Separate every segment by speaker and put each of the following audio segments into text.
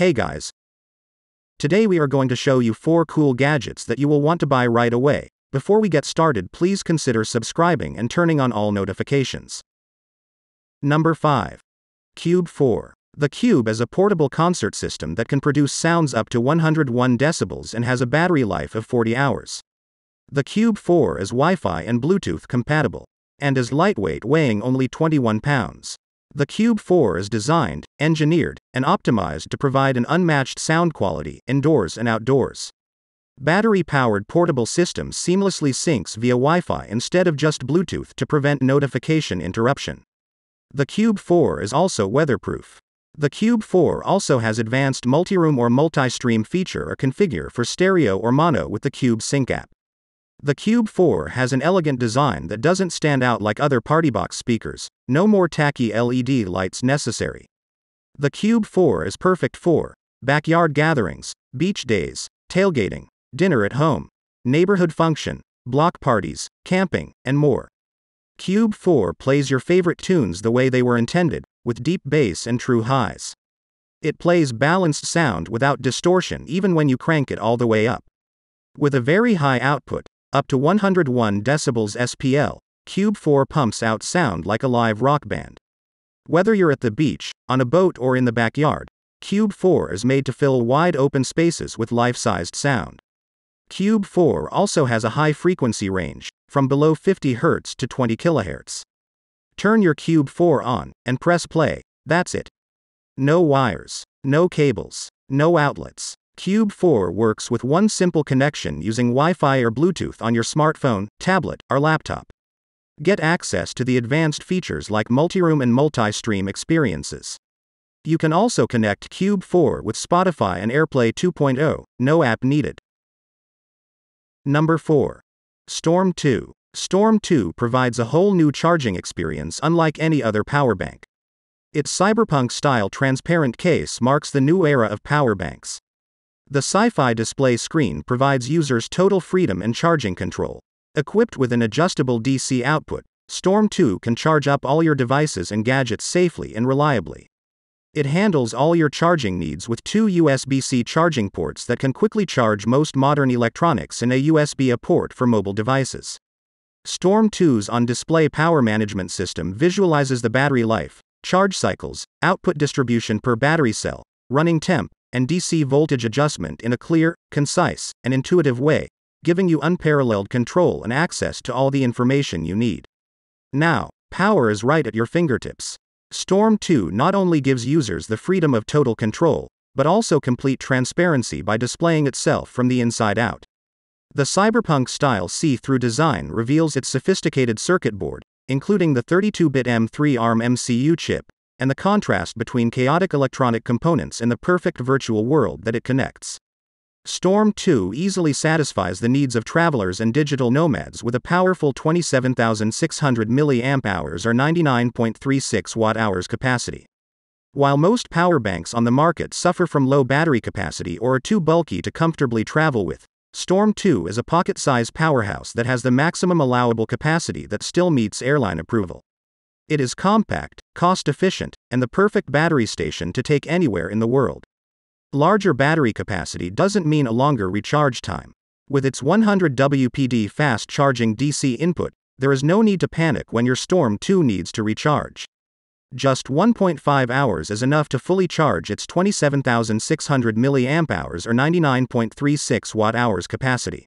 Speaker 1: Hey guys. Today we are going to show you 4 cool gadgets that you will want to buy right away. Before we get started please consider subscribing and turning on all notifications. Number 5. Cube 4. The Cube is a portable concert system that can produce sounds up to 101 decibels and has a battery life of 40 hours. The Cube 4 is Wi-Fi and Bluetooth compatible and is lightweight weighing only 21 pounds. The Cube 4 is designed, engineered, and optimized to provide an unmatched sound quality indoors and outdoors. Battery powered portable system seamlessly syncs via Wi Fi instead of just Bluetooth to prevent notification interruption. The Cube 4 is also weatherproof. The Cube 4 also has advanced multi-room or multi-stream feature or configure for stereo or mono with the Cube Sync app. The Cube 4 has an elegant design that doesn't stand out like other party box speakers, no more tacky LED lights necessary. The Cube 4 is perfect for backyard gatherings, beach days, tailgating, dinner at home, neighborhood function, block parties, camping, and more. Cube 4 plays your favorite tunes the way they were intended, with deep bass and true highs. It plays balanced sound without distortion even when you crank it all the way up. With a very high output, up to 101 decibels SPL, Cube 4 pumps out sound like a live rock band. Whether you're at the beach, on a boat, or in the backyard, Cube 4 is made to fill wide open spaces with life sized sound. Cube 4 also has a high frequency range, from below 50 Hz to 20 kHz. Turn your Cube 4 on, and press play, that's it. No wires, no cables, no outlets, Cube 4 works with one simple connection using Wi Fi or Bluetooth on your smartphone, tablet, or laptop. Get access to the advanced features like multi-room and multi stream experiences. You can also connect Cube 4 with Spotify and AirPlay 2.0, no app needed. Number 4. Storm 2. Storm 2 provides a whole new charging experience unlike any other power bank. Its cyberpunk style transparent case marks the new era of power banks. The Sci-Fi display screen provides users total freedom and charging control. Equipped with an adjustable DC output, Storm 2 can charge up all your devices and gadgets safely and reliably. It handles all your charging needs with two USB C charging ports that can quickly charge most modern electronics and a USB A port for mobile devices. Storm 2's on display power management system visualizes the battery life, charge cycles, output distribution per battery cell, running temp, and DC voltage adjustment in a clear, concise, and intuitive way, giving you unparalleled control and access to all the information you need. Now, power is right at your fingertips. Storm 2 not only gives users the freedom of total control, but also complete transparency by displaying itself from the inside out. The cyberpunk style see through design reveals its sophisticated circuit board, including the 32 bit M3 ARM MCU chip, and the contrast between chaotic electronic components and the perfect virtual world that it connects. Storm 2 easily satisfies the needs of travelers and digital nomads with a powerful 27,600 mAh or 99.36 watt hours capacity. While most power banks on the market suffer from low battery capacity or are too bulky to comfortably travel with, Storm 2 is a pocket-sized powerhouse that has the maximum allowable capacity that still meets airline approval. It is compact, cost efficient, and the perfect battery station to take anywhere in the world. Larger battery capacity doesn't mean a longer recharge time. With its 100 WPD fast charging DC input, there is no need to panic when your Storm 2 needs to recharge. Just 1.5 hours is enough to fully charge its 27,600 mAh or 99.36 Wh capacity.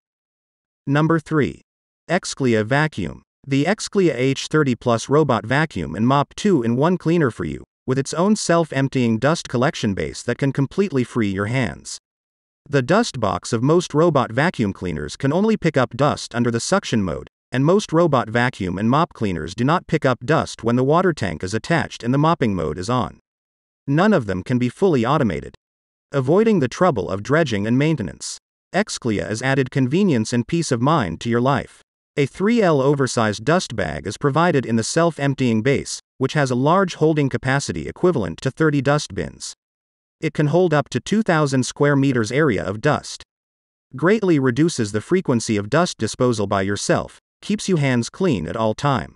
Speaker 1: Number 3. Exclia Vacuum. The Exclia H30 Plus Robot Vacuum and Mop 2 in 1 Cleaner for you, with its own self emptying dust collection base that can completely free your hands. The dust box of most robot vacuum cleaners can only pick up dust under the suction mode, and most robot vacuum and mop cleaners do not pick up dust when the water tank is attached and the mopping mode is on. None of them can be fully automated. Avoiding the trouble of dredging and maintenance. Exclia has added convenience and peace of mind to your life. A 3L oversized dust bag is provided in the self-emptying base, which has a large holding capacity equivalent to 30 dust bins. It can hold up to 2,000 square meters area of dust. Greatly reduces the frequency of dust disposal by yourself, keeps you hands clean at all time.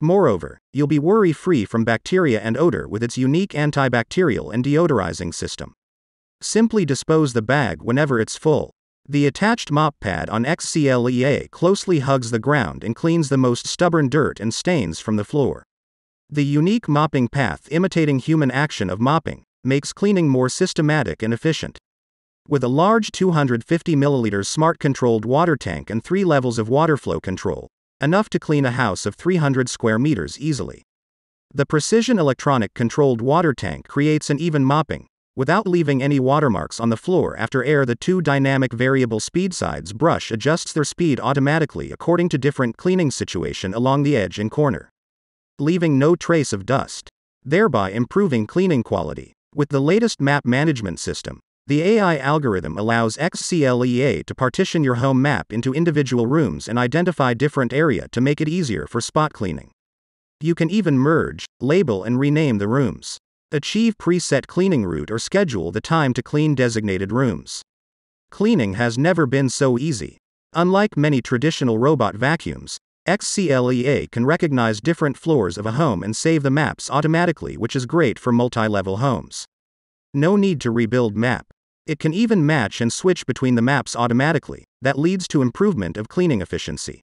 Speaker 1: Moreover, you'll be worry-free from bacteria and odor with its unique antibacterial and deodorizing system. Simply dispose the bag whenever it's full. The attached mop pad on XCLEA closely hugs the ground and cleans the most stubborn dirt and stains from the floor. The unique mopping path imitating human action of mopping makes cleaning more systematic and efficient. With a large 250 milliliters smart controlled water tank and three levels of water flow control, enough to clean a house of 300 square meters easily. The precision electronic controlled water tank creates an even mopping, Without leaving any watermarks on the floor after air the two dynamic variable speed sides brush adjusts their speed automatically according to different cleaning situation along the edge and corner. Leaving no trace of dust. Thereby improving cleaning quality. With the latest map management system, the AI algorithm allows XCLEA to partition your home map into individual rooms and identify different area to make it easier for spot cleaning. You can even merge, label and rename the rooms. Achieve preset cleaning route or schedule the time to clean designated rooms. Cleaning has never been so easy. Unlike many traditional robot vacuums, XCLEA can recognize different floors of a home and save the maps automatically, which is great for multi level homes. No need to rebuild map. It can even match and switch between the maps automatically, that leads to improvement of cleaning efficiency.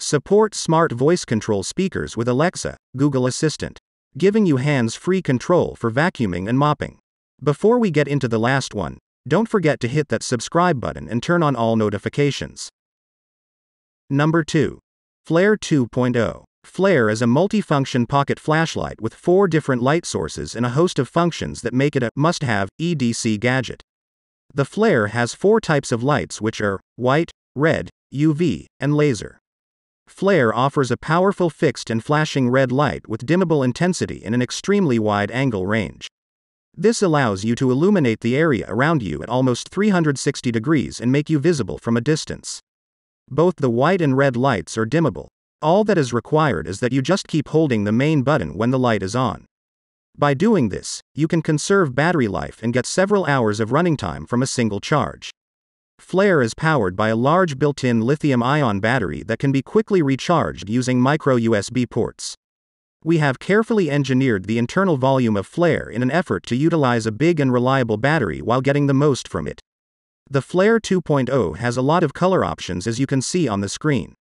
Speaker 1: Support smart voice control speakers with Alexa, Google Assistant giving you hands-free control for vacuuming and mopping. Before we get into the last one, don't forget to hit that subscribe button and turn on all notifications. Number 2. Flare 2.0. Flare is a multifunction pocket flashlight with four different light sources and a host of functions that make it a must-have EDC gadget. The flare has four types of lights which are white, red, UV, and laser. Flare offers a powerful fixed and flashing red light with dimmable intensity in an extremely wide angle range. This allows you to illuminate the area around you at almost 360 degrees and make you visible from a distance. Both the white and red lights are dimmable. All that is required is that you just keep holding the main button when the light is on. By doing this, you can conserve battery life and get several hours of running time from a single charge. Flare is powered by a large built-in lithium-ion battery that can be quickly recharged using micro-USB ports. We have carefully engineered the internal volume of Flare in an effort to utilize a big and reliable battery while getting the most from it. The Flare 2.0 has a lot of color options as you can see on the screen.